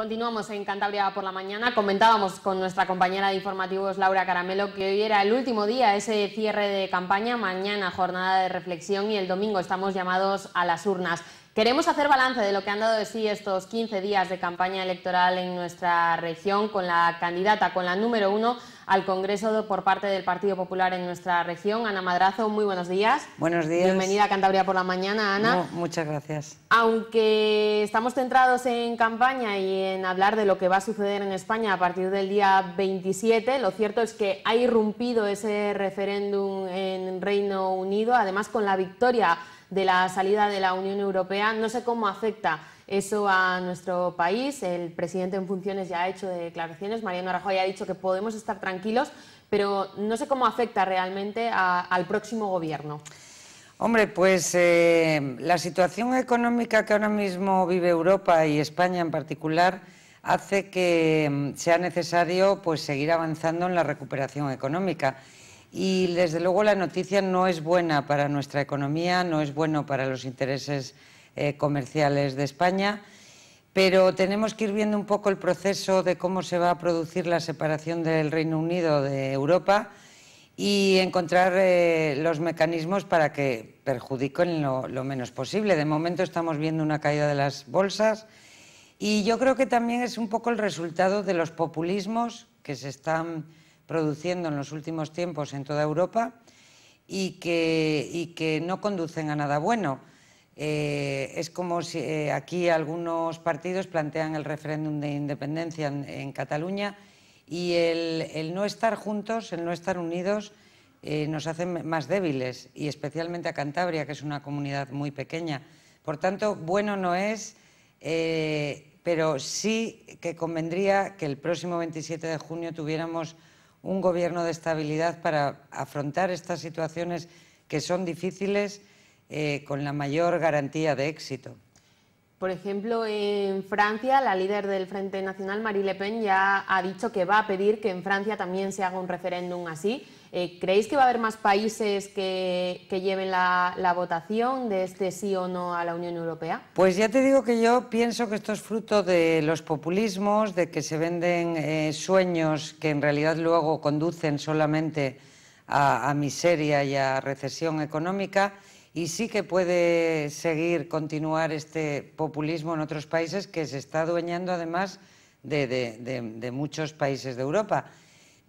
Continuamos en Cantabria por la mañana. Comentábamos con nuestra compañera de informativos Laura Caramelo que hoy era el último día, ese cierre de campaña, mañana jornada de reflexión y el domingo estamos llamados a las urnas. Queremos hacer balance de lo que han dado de sí estos 15 días de campaña electoral en nuestra región con la candidata, con la número uno al Congreso por parte del Partido Popular en nuestra región. Ana Madrazo, muy buenos días. Buenos días. Bienvenida a Cantabria por la mañana, Ana. muchas gracias. Aunque estamos centrados en campaña y en hablar de lo que va a suceder en España a partir del día 27, lo cierto es que ha irrumpido ese referéndum en Reino Unido, además con la victoria de la salida de la Unión Europea. No sé cómo afecta eso a nuestro país. El presidente en funciones ya ha hecho declaraciones. Mariano Rajoy ha dicho que podemos estar tranquilos, pero no sé cómo afecta realmente al próximo gobierno. Hombre, pues eh, la situación económica que ahora mismo vive Europa y España en particular hace que mm, sea necesario pues, seguir avanzando en la recuperación económica. Y desde luego la noticia no es buena para nuestra economía, no es bueno para los intereses eh, comerciales de España, pero tenemos que ir viendo un poco el proceso de cómo se va a producir la separación del Reino Unido de Europa y encontrar eh, los mecanismos para que perjudiquen lo menos posible. De momento estamos viendo una caída de las bolsas y yo creo que también es un poco el resultado de los populismos que se están produciendo en los últimos tiempos en toda Europa y que, no conducen a nada bueno. Eh, es como si eh, aquí algunos partidos plantean el referéndum de independencia en, Cataluña y el, no estar juntos, el no estar unidos, eh, nos hace más débiles y especialmente a Cantabria, que es una comunidad muy pequeña. Por tanto, bueno no es, pero sí que convendría que el próximo 27 de junio tuviéramos un gobierno de estabilidad para afrontar estas situaciones que son difíciles eh, con la mayor garantía de éxito. Por ejemplo, en Francia, la líder del Frente Nacional, Marie Le Pen, ya ha dicho que va a pedir que en Francia también se haga un referéndum así eh, ¿Creéis que va a haber más países que, lleven la, votación de este sí o no a la Unión Europea? Pues ya te digo que yo pienso que esto es fruto de los populismos, de que se venden eh, sueños que en realidad luego conducen solamente a, miseria y a recesión económica. Y sí que puede seguir, continuar este populismo en otros países que se está adueñando además de muchos países de Europa.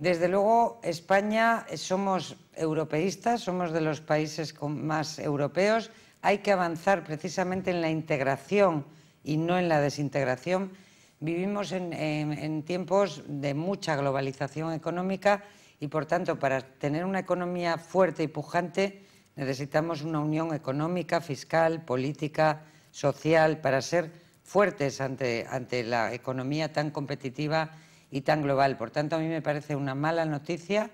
Desde luego, España eh, somos europeístas, somos de los países más europeos. Hay que avanzar precisamente en la integración y no en la desintegración. Vivimos en, tiempos de mucha globalización económica y, por tanto, para tener una economía fuerte y pujante necesitamos una unión económica, fiscal, política, social, para ser fuertes ante la economía tan competitiva y tan global. Por tanto, a mí me parece una mala noticia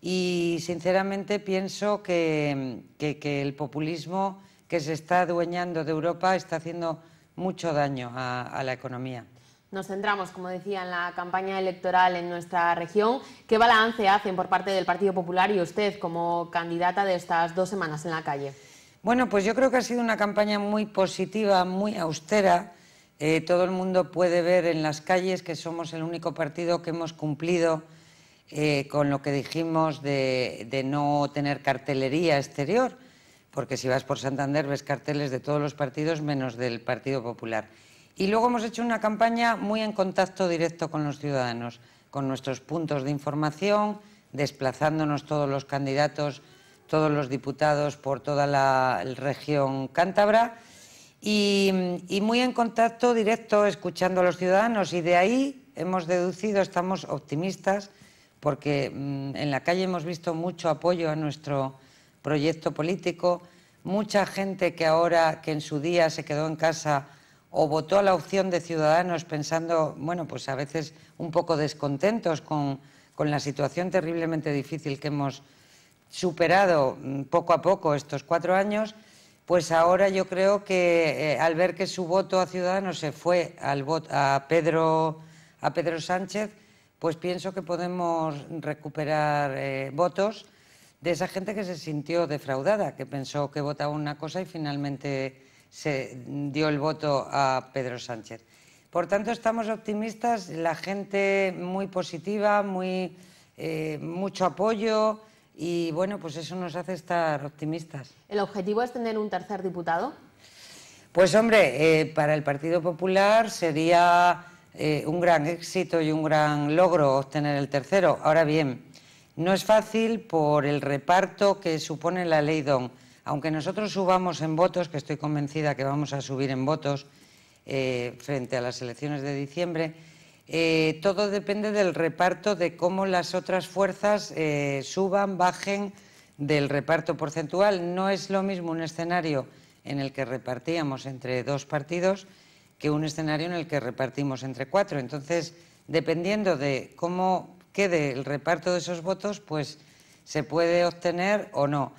y sinceramente pienso que, el populismo que se está adueñando de Europa está haciendo mucho daño a la economía. Nos centramos, como decía, en la campaña electoral en nuestra región. ¿Qué balance hacen por parte del Partido Popular y usted como candidata de estas dos semanas en la calle? Bueno, pues yo creo que ha sido una campaña muy positiva, muy austera, eh, todo el mundo puede ver en las calles que somos el único partido que hemos cumplido eh, con lo que dijimos de, de, no tener cartelería exterior, porque si vas por Santander ves carteles de todos los partidos menos del Partido Popular. Y luego hemos hecho una campaña muy en contacto directo con los ciudadanos, con nuestros puntos de información, desplazándonos todos los candidatos, todos los diputados por toda la región cántabra y, muy en contacto directo, escuchando a los ciudadanos. Y de ahí hemos deducido, estamos optimistas, porque mm, en la calle hemos visto mucho apoyo a nuestro proyecto político, mucha gente que ahora, que en su día se quedó en casa o votó a la opción de Ciudadanos pensando, bueno, pues a veces un poco descontentos con la situación terriblemente difícil que hemos superado mm, poco a poco estos cuatro años pues ahora yo creo que eh, al ver que su voto a Ciudadanos se fue al a, Pedro, a Pedro Sánchez, pues pienso que podemos recuperar eh, votos de esa gente que se sintió defraudada, que pensó que votaba una cosa y finalmente se dio el voto a Pedro Sánchez. Por tanto, estamos optimistas, la gente muy positiva, muy, eh, mucho apoyo y bueno, pues eso nos hace estar optimistas. ¿El objetivo es tener un tercer diputado? Pues hombre, eh, para el Partido Popular sería eh, un gran éxito y un gran logro obtener el tercero. Ahora bien, no es fácil por el reparto que supone la ley DON. Aunque nosotros subamos en votos, que estoy convencida que vamos a subir en votos eh, frente a las elecciones de diciembre, eh, todo depende del reparto, de cómo las otras fuerzas eh, suban, bajen del reparto porcentual. No es lo mismo un escenario en el que repartíamos entre dos partidos que un escenario en el que repartimos entre cuatro. Entonces, dependiendo de cómo quede el reparto de esos votos, pues se puede obtener o no.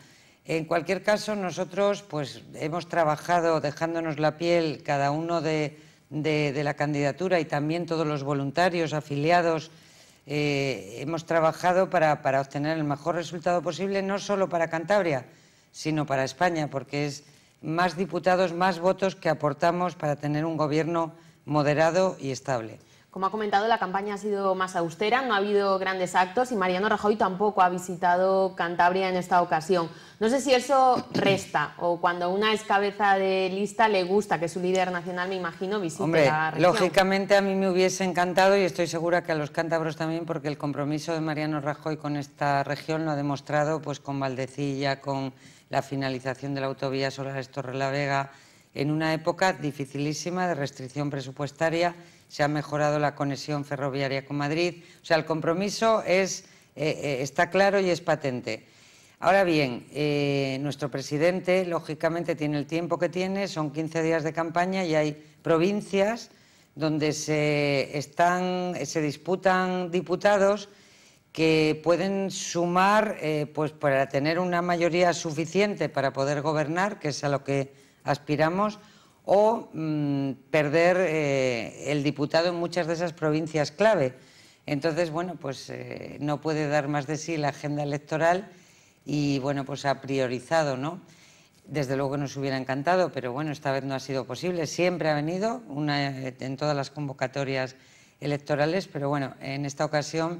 En cualquier caso, nosotros pues hemos trabajado dejándonos la piel cada uno de de, la candidatura y también todos los voluntarios, afiliados, eh, hemos trabajado para, obtener el mejor resultado posible, no solo para Cantabria, sino para España, porque es más diputados, más votos que aportamos para tener un gobierno moderado y estable. Como ha comentado, la campaña ha sido más austera, no ha habido grandes actos y Mariano Rajoy tampoco ha visitado Cantabria en esta ocasión. No sé si eso resta o cuando una es cabeza de lista le gusta que su líder nacional, me imagino, visite la región. Lógicamente a mí me hubiese encantado y estoy segura que a los cántabros también porque el compromiso de Mariano Rajoy con esta región lo ha demostrado pues con Valdecilla, con la finalización de la autovía Solares Vega en una época dificilísima de restricción presupuestaria se ha mejorado la conexión ferroviaria con Madrid. O sea, el compromiso es, eh, eh, está claro y es patente. Ahora bien, eh, nuestro presidente, lógicamente, tiene el tiempo que tiene, son 15 días de campaña y hay provincias donde se, están, se disputan diputados que pueden sumar pues para tener una mayoría suficiente para poder gobernar, que es a lo que aspiramos, o mm, perder eh, el diputado en muchas de esas provincias clave. Entonces, bueno, pues eh, no puede dar más de sí la agenda electoral y, bueno, pues ha priorizado, ¿no? Desde luego nos hubiera encantado, pero bueno, esta vez no ha sido posible. Siempre ha venido en todas las convocatorias electorales, pero bueno, en esta ocasión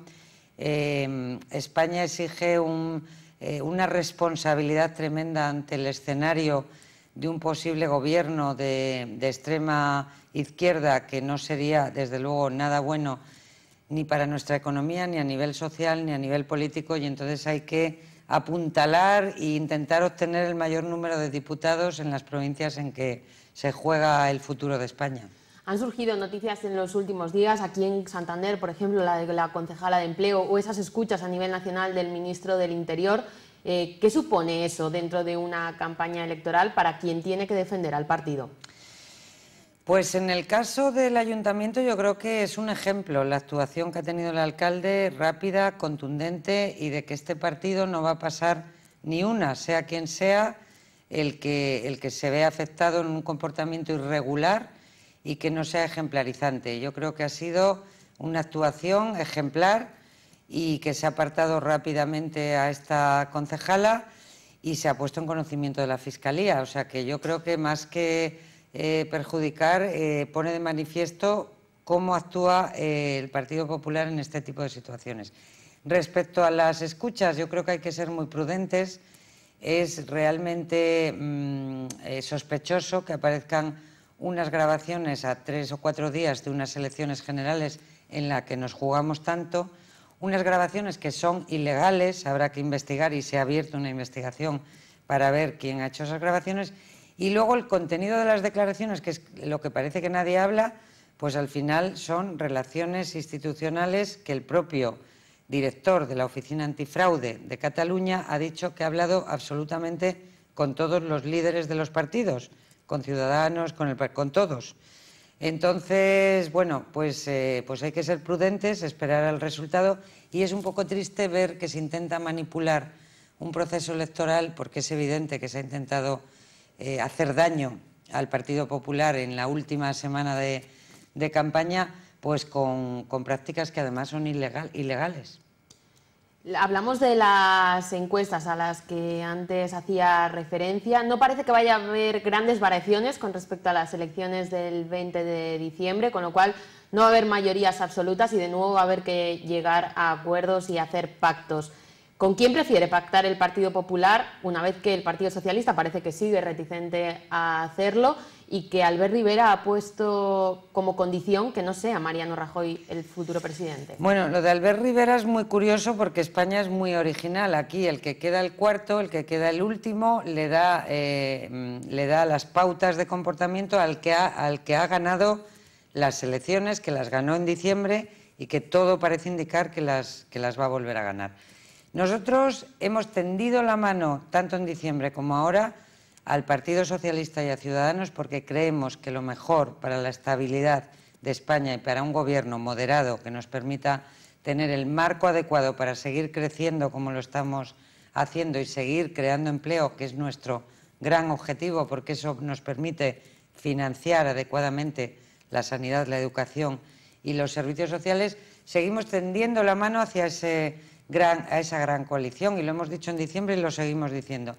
em, España exige eh, una responsabilidad tremenda ante el escenario de un posible gobierno de, extrema izquierda que no sería, desde luego, nada bueno ni para nuestra economía, ni a nivel social, ni a nivel político, y entonces hay que apuntalar e intentar obtener el mayor número de diputados en las provincias en que se juega el futuro de España. Han surgido noticias en los últimos días, aquí en Santander, por ejemplo, la de la concejala de empleo o esas escuchas a nivel nacional del ministro del Interior. Eh, ¿Qué supone eso dentro de una campaña electoral para quien tiene que defender al partido? Pues en el caso del ayuntamiento yo creo que es un ejemplo la actuación que ha tenido el alcalde, rápida, contundente y de que este partido no va a pasar ni una, sea quien sea el que, el que se ve afectado en un comportamiento irregular y que no sea ejemplarizante. Yo creo que ha sido una actuación ejemplar y que se ha apartado rápidamente a esta concejala y se ha puesto en conocimiento de la Fiscalía. O sea que yo creo que más que eh, perjudicar, eh, pone de manifiesto cómo actúa eh, el Partido Popular en este tipo de situaciones. Respecto a las escuchas, yo creo que hay que ser muy prudentes. Es realmente mm, sospechoso que aparezcan unas grabaciones a tres o cuatro días de unas elecciones generales en las que nos jugamos tanto unas grabaciones que son ilegales, habrá que investigar y se ha abierto una investigación para ver quién ha hecho esas grabaciones. Y luego el contenido de las declaraciones, que es lo que parece que nadie habla, pues al final son relaciones institucionales que el propio director de la Oficina Antifraude de Cataluña ha dicho que ha hablado absolutamente con todos los líderes de los partidos, con Ciudadanos, con, el, con todos. Entonces, bueno, pues, eh, pues hay que ser prudentes, esperar al resultado y es un poco triste ver que se intenta manipular un proceso electoral porque es evidente que se ha intentado eh, hacer daño al Partido Popular en la última semana de, campaña, pues con, con, prácticas que además son ilegal, ilegales. Hablamos de las encuestas a las que antes hacía referencia. No parece que vaya a haber grandes variaciones con respecto a las elecciones del 20 de diciembre, con lo cual no va a haber mayorías absolutas y de nuevo va a haber que llegar a acuerdos y hacer pactos. ¿Con quién prefiere pactar el Partido Popular una vez que el Partido Socialista parece que sigue reticente a hacerlo? y que Albert Rivera ha puesto como condición que no sea Mariano Rajoy el futuro presidente. Bueno, lo de Albert Rivera es muy curioso porque España es muy original. Aquí el que queda el cuarto, el que queda el último, le da, eh, le da las pautas de comportamiento al que, ha, al que ha ganado las elecciones, que las ganó en diciembre y que todo parece indicar que las, que las va a volver a ganar. Nosotros hemos tendido la mano, tanto en diciembre como ahora, al Partido Socialista y a Ciudadanos porque creemos que lo mejor para la estabilidad de España y para un gobierno moderado que nos permita tener el marco adecuado para seguir creciendo como lo estamos haciendo y seguir creando empleo, que es nuestro gran objetivo, porque eso nos permite financiar adecuadamente la sanidad, la educación y los servicios sociales, seguimos tendiendo la mano hacia ese a esa gran coalición y lo hemos dicho en diciembre y lo seguimos diciendo.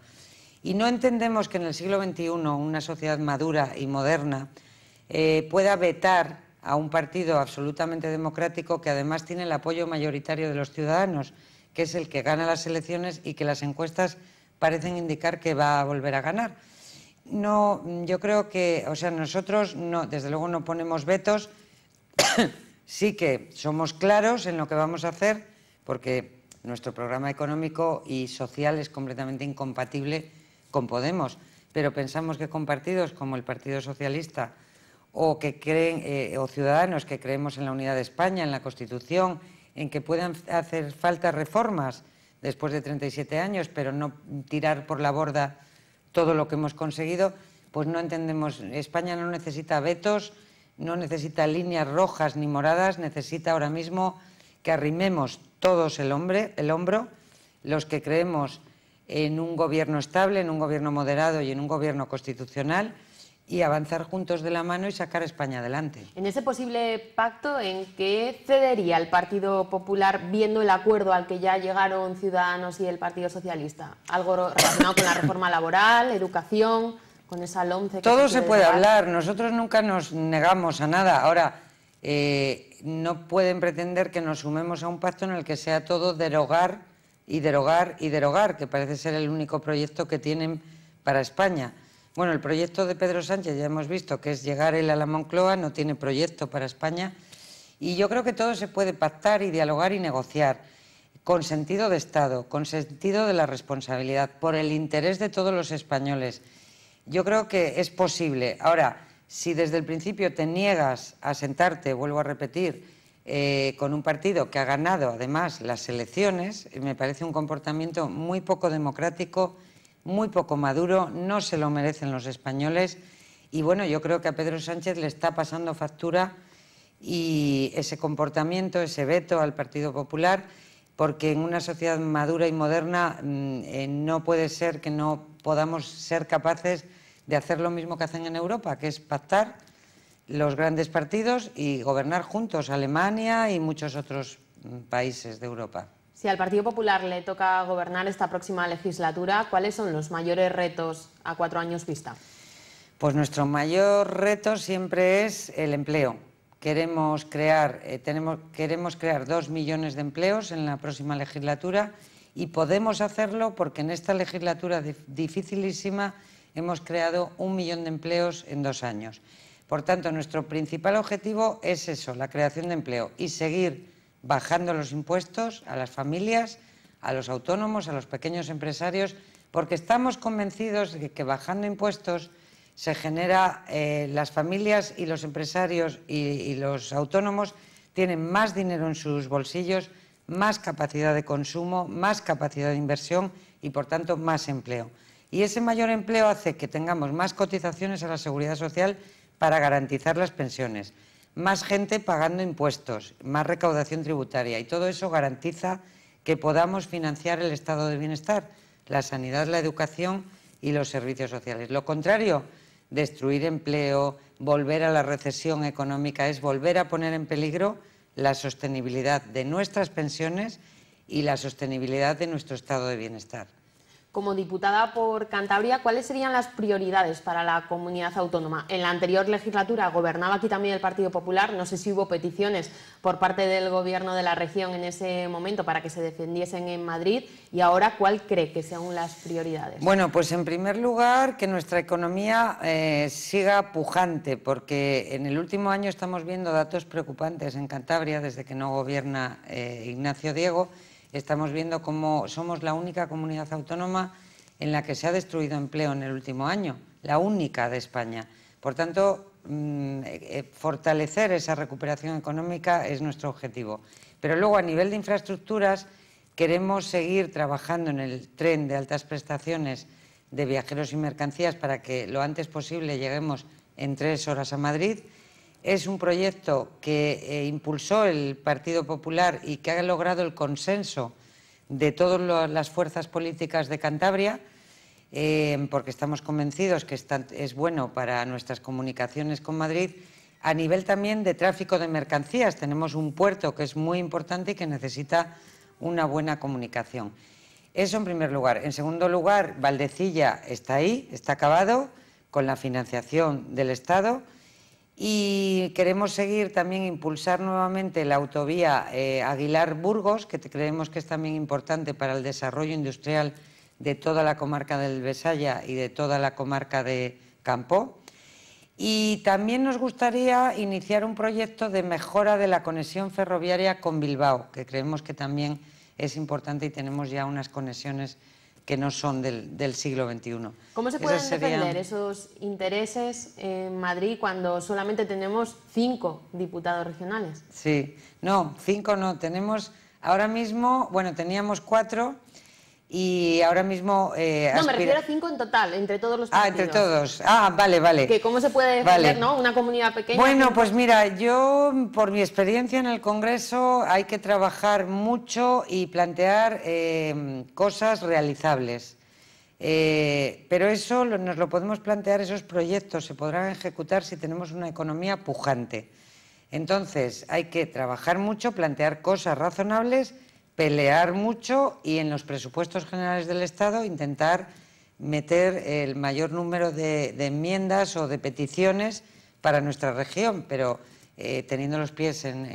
Y no entendemos que en el siglo XXI una sociedad madura y moderna eh, pueda vetar a un partido absolutamente democrático que además tiene el apoyo mayoritario de los ciudadanos, que es el que gana las elecciones y que las encuestas parecen indicar que va a volver a ganar. No, yo creo que, o sea, nosotros no, desde luego no ponemos vetos, sí que somos claros en lo que vamos a hacer, porque nuestro programa económico y social es completamente incompatible con Podemos, pero pensamos que con partidos como el Partido Socialista o, que creen, eh, o ciudadanos que creemos en la unidad de España, en la Constitución, en que puedan hacer falta reformas después de 37 años, pero no tirar por la borda todo lo que hemos conseguido, pues no entendemos. España no necesita vetos, no necesita líneas rojas ni moradas, necesita ahora mismo que arrimemos todos el, hombre, el hombro, los que creemos en un gobierno estable, en un gobierno moderado y en un gobierno constitucional y avanzar juntos de la mano y sacar a España adelante. En ese posible pacto, ¿en qué cedería el Partido Popular viendo el acuerdo al que ya llegaron Ciudadanos y el Partido Socialista? ¿Algo relacionado con la reforma laboral, educación, con esa LOMCE? Todo se, puede hablar, nosotros nunca nos negamos a nada. Ahora, eh, no pueden pretender que nos sumemos a un pacto en el que sea todo derogar y derogar y derogar, que parece ser el único proyecto que tienen para España. Bueno, el proyecto de Pedro Sánchez ya hemos visto que es llegar él a la Moncloa, no tiene proyecto para España y yo creo que todo se puede pactar y dialogar y negociar con sentido de Estado, con sentido de la responsabilidad, por el interés de todos los españoles. Yo creo que es posible. Ahora, si desde el principio te niegas a sentarte, vuelvo a repetir, eh, con un partido que ha ganado además las elecciones, me parece un comportamiento muy poco democrático, muy poco maduro, no se lo merecen los españoles y bueno, yo creo que a Pedro Sánchez le está pasando factura y ese comportamiento, ese veto al Partido Popular, porque en una sociedad madura y moderna mm, eh, no puede ser que no podamos ser capaces de hacer lo mismo que hacen en Europa, que es pactar los grandes partidos y gobernar juntos Alemania y muchos otros mm, países de Europa. Si al Partido Popular le toca gobernar esta próxima legislatura, ¿cuáles son los mayores retos a cuatro años vista? Pues nuestro mayor reto siempre es el empleo. Queremos crear, eh, tenemos, queremos crear dos millones de empleos en la próxima legislatura y podemos hacerlo porque en esta legislatura dificilísima hemos creado un millón de empleos en dos años. Por tanto, nuestro principal objetivo es eso, la creación de empleo y seguir bajando los impuestos a las familias, a los autónomos, a los pequeños empresarios, porque estamos convencidos de que bajando impuestos se genera eh, las familias y los empresarios y los autónomos tienen más dinero en sus bolsillos, más capacidad de consumo, más capacidad de inversión y, por tanto, más empleo. Y ese mayor empleo hace que tengamos más cotizaciones a la seguridad social para garantizar las pensiones. Más gente pagando impuestos, más recaudación tributaria y todo eso garantiza que podamos financiar el estado de bienestar, la sanidad, la educación y los servicios sociales. Lo contrario, destruir empleo, volver a la recesión económica, es volver a poner en peligro la sostenibilidad de nuestras pensiones y la sostenibilidad de nuestro estado de bienestar como diputada por Cantabria, ¿cuáles serían las prioridades para la comunidad autónoma? En la anterior legislatura gobernaba aquí también el Partido Popular. No sé si hubo peticiones por parte del gobierno de la región en ese momento para que se defendiesen en Madrid. Y ahora, ¿cuál cree que sean las prioridades? Bueno, pues en primer lugar, que nuestra economía eh, siga pujante, porque en el último año estamos viendo datos preocupantes en Cantabria desde que no gobierna eh, Ignacio Diego. Estamos viendo cómo somos la única comunidad autónoma en la que se ha destruido empleo en el último año, la única de España. Por tanto, mm, eh, eh, fortalecer esa recuperación económica es nuestro objetivo. Pero luego, a nivel de infraestructuras, queremos seguir trabajando en el tren de altas prestaciones de viajeros y mercancías para que lo antes posible lleguemos en tres horas a Madrid es un proyecto que eh, impulsó el Partido Popular y que ha logrado el consenso de todas las fuerzas políticas de Cantabria, eh, porque estamos convencidos que es bueno para nuestras comunicaciones con Madrid. A nivel también de tráfico de mercancías, tenemos un puerto que es muy importante y que necesita una buena comunicación. Eso en primer lugar. En segundo lugar, Valdecilla está ahí, está acabado, con la financiación del Estado. Y queremos seguir también impulsar nuevamente la autovía eh, Aguilar-Burgos, que creemos que es también importante para el desarrollo industrial de toda la comarca del Besaya y de toda la comarca de Campo. Y también nos gustaría iniciar un proyecto de mejora de la conexión ferroviaria con Bilbao, que creemos que también es importante y tenemos ya unas conexiones que no son del, siglo XXI. ¿Cómo se pueden defender esos intereses en Madrid cuando solamente tenemos cinco diputados regionales? Sí, no, cinco no, tenemos ahora mismo, bueno, teníamos cuatro y ahora mismo... Eh, no, me refiero a cinco en total, entre todos los partidos. Ah, entre todos. Ah, vale, vale. cómo se puede defender, ¿no? Una comunidad pequeña. Bueno, pues mira, yo por mi experiencia en el Congreso hay que trabajar mucho y plantear eh, cosas realizables. Eh, pero eso nos lo podemos plantear, esos proyectos se podrán ejecutar si tenemos una economía pujante. Entonces, hay que trabajar mucho, plantear cosas razonables pelear mucho y en los presupuestos generales del Estado intentar meter el mayor número de, enmiendas o de peticiones para nuestra región, pero eh, teniendo los pies en,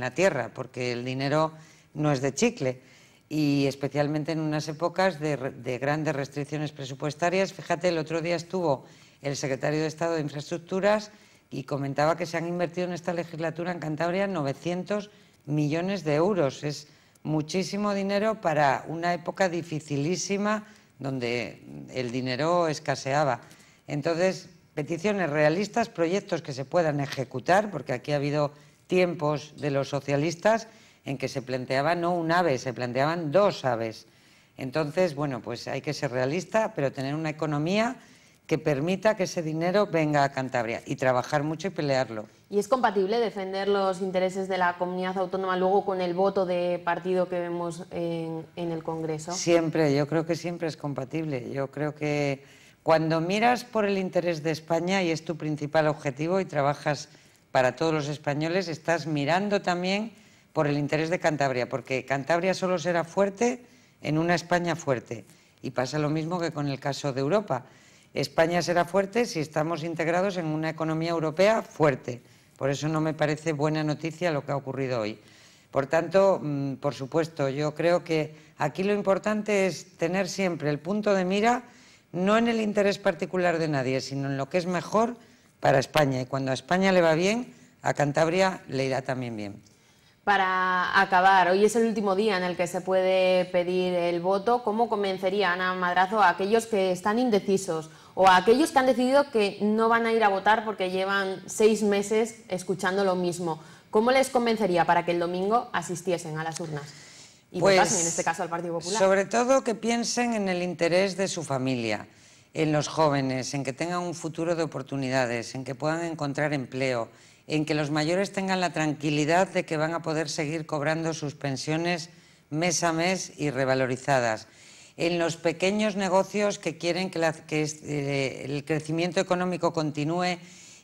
la tierra, porque el dinero no es de chicle. Y especialmente en unas épocas de, de, grandes restricciones presupuestarias. Fíjate, el otro día estuvo el secretario de Estado de Infraestructuras y comentaba que se han invertido en esta legislatura en Cantabria 900 millones de euros. Es muchísimo dinero para una época dificilísima donde el dinero escaseaba. Entonces, peticiones realistas, proyectos que se puedan ejecutar, porque aquí ha habido tiempos de los socialistas en que se planteaba no un ave, se planteaban dos aves. Entonces, bueno, pues hay que ser realista, pero tener una economía que permita que ese dinero venga a Cantabria y trabajar mucho y pelearlo. ¿Y es compatible defender los intereses de la comunidad autónoma luego con el voto de partido que vemos en, en, el Congreso? Siempre, yo creo que siempre es compatible. Yo creo que cuando miras por el interés de España y es tu principal objetivo y trabajas para todos los españoles, estás mirando también por el interés de Cantabria, porque Cantabria solo será fuerte en una España fuerte. Y pasa lo mismo que con el caso de Europa. España será fuerte si estamos integrados en una economía europea fuerte por eso no me parece buena noticia lo que ha ocurrido hoy. Por tanto, mm, por supuesto, yo creo que aquí lo importante es tener siempre el punto de mira no en el interés particular de nadie, sino en lo que es mejor para España. Y cuando a España le va bien, a Cantabria le irá también bien para acabar, hoy es el último día en el que se puede pedir el voto. ¿Cómo convencería Ana Madrazo a aquellos que están indecisos o a aquellos que han decidido que no van a ir a votar porque llevan seis meses escuchando lo mismo? ¿Cómo les convencería para que el domingo asistiesen a las urnas? Y pues, votasen, en este caso, al Partido Popular. Sobre todo que piensen en el interés de su familia, en los jóvenes, en que tengan un futuro de oportunidades, en que puedan encontrar empleo, en que los mayores tengan la tranquilidad de que van a poder seguir cobrando sus pensiones mes a mes y revalorizadas. En los pequeños negocios que quieren que, eh, el crecimiento económico continúe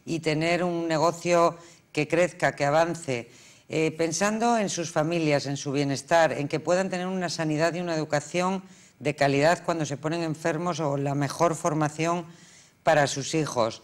y tener un negocio que crezca, que avance. Eh, pensando en sus familias, en su bienestar, en que puedan tener una sanidad y una educación de calidad cuando se ponen enfermos o la mejor formación para sus hijos.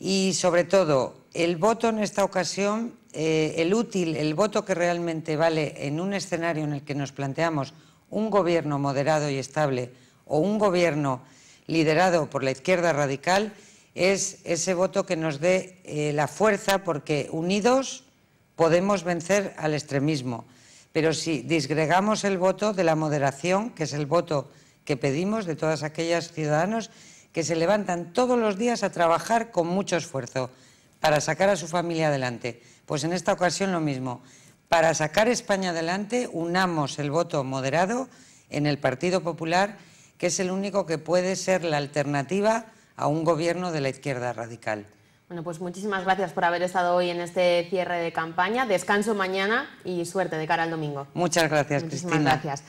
Y sobre todo, el voto en esta ocasión, eh, el útil, el voto que realmente vale en un escenario en el que nos planteamos un gobierno moderado y estable o un gobierno liderado por la izquierda radical, es ese voto que nos dé eh, la fuerza porque unidos podemos vencer al extremismo. Pero si disgregamos el voto de la moderación, que es el voto que pedimos de todas aquellas ciudadanos que se levantan todos los días a trabajar con mucho esfuerzo, para sacar a su familia adelante. Pues en esta ocasión lo mismo. Para sacar España adelante, unamos el voto moderado en el Partido Popular, que es el único que puede ser la alternativa a un gobierno de la izquierda radical. Bueno, pues muchísimas gracias por haber estado hoy en este cierre de campaña. Descanso mañana y suerte de cara al domingo. Muchas gracias, muchísimas Cristina. Gracias.